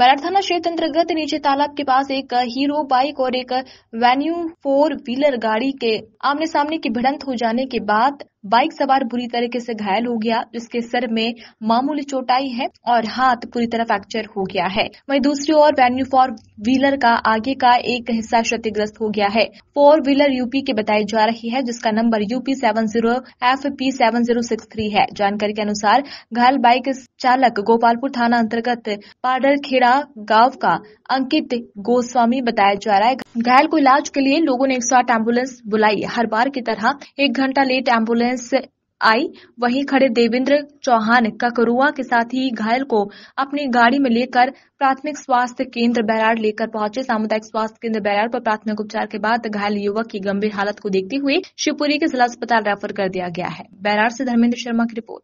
बराड़ थाना क्षेत्र अंतर्गत नीचे तालाब के पास एक हीरो बाइक और एक वेन्यू फोर व्हीलर गाड़ी के आमने सामने की भिड़ंत हो जाने के बाद बाइक सवार बुरी तरीके से घायल हो गया जिसके सर में मामूली चोट आई है और हाथ पूरी तरह फ्रैक्चर हो गया है वहीं दूसरी ओर वेन्यू फोर व्हीलर का आगे का एक हिस्सा क्षतिग्रस्त हो गया है फोर व्हीलर यूपी के बताई जा रही है जिसका number UP seven zero F P seven zero six three है जानकारी के अनुसार घायल बाइक चालक गोपालपुर थाना अंतर्गत पाडर खेड़ा गांव का अंकित गोस्वामी बताया जा रहा है घायल को इलाज के लिए लोगों ने एक एम्बुलेंस बुलाई हर बार की तरह एक घंटा लेट एम्बुलेंस एम्बुलेंस आई वहीं खड़े देवेंद्र चौहान ककरुआ के साथ ही घायल को अपनी गाड़ी में लेकर प्राथमिक स्वास्थ्य केंद्र बैराड लेकर पहुंचे सामुदायिक स्वास्थ्य केंद्र बैराड पर प्राथमिक उपचार के बाद घायल युवक की गंभीर हालत को देखते हुए शिवपुरी के जिला अस्पताल रेफर कर दिया गया है बैराड से धर्मेंद्र शर्मा की रिपोर्ट